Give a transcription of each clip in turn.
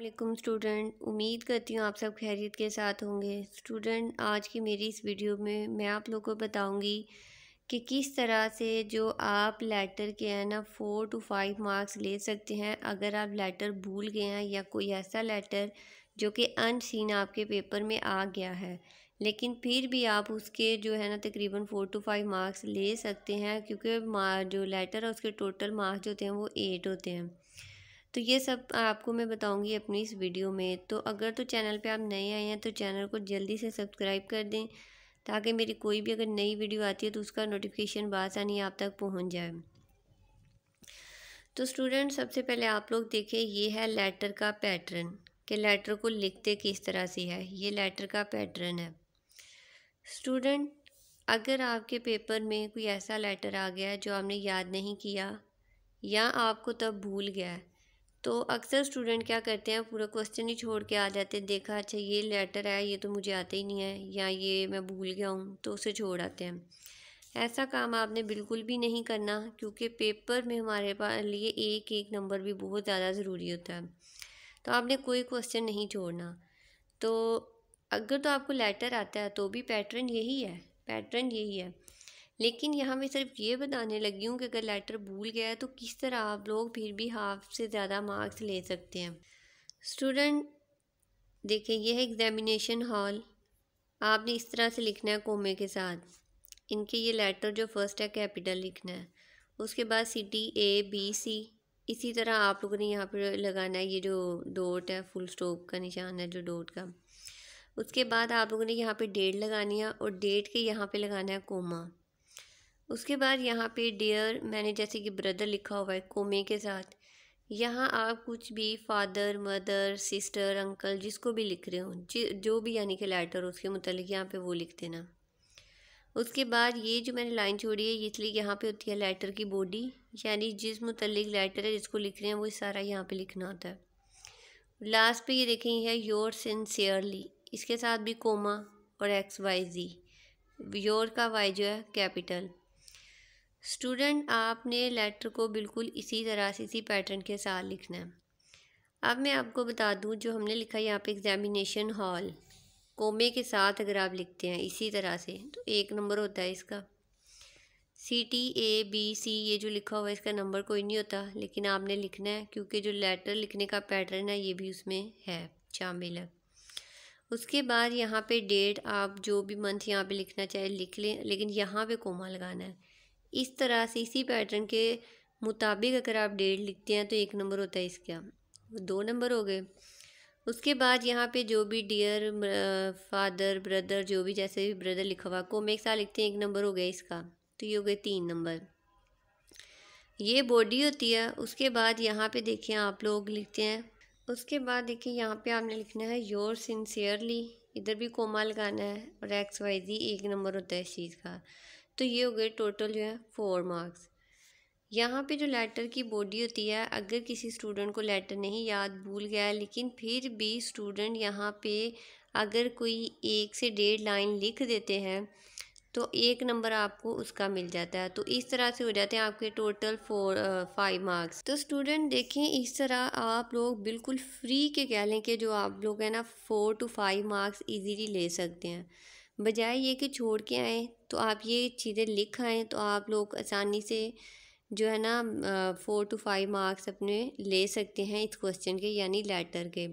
वालेकुम स्टूडेंट उम्मीद करती हूँ आप सब खैरियत के साथ होंगे स्टूडेंट आज की मेरी इस वीडियो में मैं आप लोगों को बताऊँगी कि किस तरह से जो आप लेटर के हैं ना फ़ोर टू फाइव मार्क्स ले सकते हैं अगर आप लेटर भूल गए हैं या कोई ऐसा लेटर जो कि अनसीन आपके पेपर में आ गया है लेकिन फिर भी आप उसके जो है ना तकरीबन फ़ोर टू फाइव मार्क्स ले सकते हैं क्योंकि जो लेटर है उसके टोटल मार्क्स होते हैं वो एट होते हैं तो ये सब आपको मैं बताऊंगी अपनी इस वीडियो में तो अगर तो चैनल पे आप नए आए हैं तो चैनल को जल्दी से सब्सक्राइब कर दें ताकि मेरी कोई भी अगर नई वीडियो आती है तो उसका नोटिफिकेशन बासानी आप तक पहुँच जाए तो स्टूडेंट सबसे पहले आप लोग देखें ये है लेटर का पैटर्न कि लेटर को लिखते किस तरह से है ये लेटर का पैटर्न है स्टूडेंट अगर आपके पेपर में कोई ऐसा लेटर आ गया जो आपने याद नहीं किया या आपको तब भूल गया है तो अक्सर स्टूडेंट क्या करते हैं पूरा क्वेश्चन ही छोड़ के आ जाते हैं देखा अच्छा ये लेटर है ये तो मुझे आता ही नहीं है या ये मैं भूल गया हूँ तो उसे छोड़ आते हैं ऐसा काम आपने बिल्कुल भी नहीं करना क्योंकि पेपर में हमारे पास लिए एक एक नंबर भी बहुत ज़्यादा ज़रूरी होता है तो आपने कोई क्वेश्चन नहीं छोड़ना तो अगर तो आपको लेटर आता है तो भी पैटर्न यही है पैटर्न यही है लेकिन यहाँ मैं सिर्फ ये बताने लगी हूँ कि अगर लेटर भूल गया तो किस तरह आप लोग फिर भी हाफ से ज़्यादा मार्क्स ले सकते हैं स्टूडेंट देखिए यह है एग्ज़ामिनेशन हॉल आपने इस तरह से लिखना है कोमे के साथ इनके ये लेटर जो फर्स्ट है कैपिटल लिखना है उसके बाद सिटी ए बी सी इसी तरह आप लोगों ने यहाँ पर लगाना है ये जो डोट है फुल स्टॉप का निशान है जो डोट का उसके बाद आप लोगों ने यहाँ पे डेट लगानी है और डेट के यहाँ पे लगाना है कोमा उसके बाद यहाँ पे डियर मैंने जैसे कि ब्रदर लिखा हुआ है कोमे के साथ यहाँ आप कुछ भी फादर मदर सिस्टर अंकल जिसको भी लिख रहे हो जो भी यानी कि लेटर उसके मतलब यहाँ पे वो लिख देना उसके बाद ये जो मैंने लाइन छोड़ी है इसलिए यहाँ पे होती है लेटर की बॉडी यानी जिस मुतलिक लेटर है जिसको लिख रहे हैं वो सारा यहाँ पे लिखना होता है लास्ट पे ये देखें है योर सिंसियरली इसके साथ भी कोमा और एक्स वाई जी योर का वाई जो है कैपिटल स्टूडेंट आपने लेटर को बिल्कुल इसी तरह से इसी पैटर्न के साथ लिखना है अब मैं आपको बता दूं जो हमने लिखा है यहाँ पे एग्जामिनेशन हॉल कोमे के साथ अगर आप लिखते हैं इसी तरह से तो एक नंबर होता है इसका C T A B C ये जो लिखा हुआ है इसका नंबर कोई नहीं होता लेकिन आपने लिखना है क्योंकि जो लेटर लिखने का पैटर्न है ये भी उसमें है शामिल है उसके बाद यहाँ पे डेट आप जो भी मंथ यहाँ पे लिखना चाहे लिख लें लेकिन यहाँ पे कोमा लगाना है इस तरह से इसी पैटर्न के मुताबिक अगर आप डेट लिखते हैं तो एक नंबर होता है इसका दो नंबर हो गए उसके बाद यहाँ पे जो भी डियर फादर ब्रदर जो भी जैसे भी ब्रदर लिखा हुआ को मैं एक साथ लिखते हैं एक नंबर हो गया इसका तो ये हो गए तीन नंबर ये बॉडी होती है उसके बाद यहाँ पे देखिए आप लोग लिखते हैं उसके बाद देखिए यहाँ पे आपने लिखना है योर सिंसियरली इधर भी कोमा लगाना है और एक्स वाई जी एक नंबर होता है इस चीज़ का तो ये हो गए टोटल जो है फोर मार्क्स यहाँ पे जो लेटर की बॉडी होती है अगर किसी स्टूडेंट को लेटर नहीं याद भूल गया लेकिन फिर भी स्टूडेंट यहाँ पे अगर कोई एक से डेढ़ लाइन लिख देते हैं तो एक नंबर आपको उसका मिल जाता है तो इस तरह से हो जाते हैं आपके टोटल फोर फाइव मार्क्स तो स्टूडेंट देखें इस तरह आप लोग बिल्कुल फ्री के कह लें कि जो आप लोग हैं ना four two five marks easily ले सकते हैं बजाय ये कि छोड़ के आएँ तो आप ये चीज़ें लिख आएँ तो आप लोग आसानी से जो है ना फ़ोर टू फाइव मार्क्स अपने ले सकते हैं इस क्वेश्चन के यानी लेटर के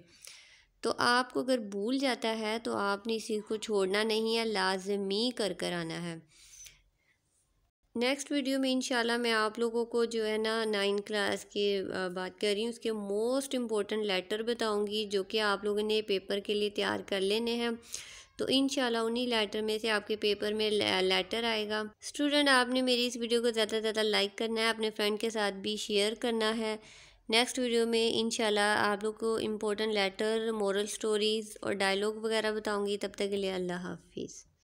तो आपको अगर भूल जाता है तो आपने इस चीज़ को छोड़ना नहीं है लाजमी कर कर आना है नेक्स्ट वीडियो में इंशाल्लाह मैं आप लोगों को जो है ना नाइन क्लास के बात कर रही हूँ उसके मोस्ट इम्पोर्टेंट लेटर बताऊँगी जो कि आप लोगों ने पेपर के लिए तैयार कर लेने हैं तो इन उन्हीं लेटर में से आपके पेपर में लेटर आएगा स्टूडेंट आपने मेरी इस वीडियो को ज़्यादा से ज़्यादा लाइक करना है अपने फ्रेंड के साथ भी शेयर करना है नेक्स्ट वीडियो में इनशाला आप लोग को इम्पोर्टेंट लेटर मॉरल स्टोरीज़ और डायलॉग वगैरह बताऊँगी तब तक के लिए अल्लाह हाफिज़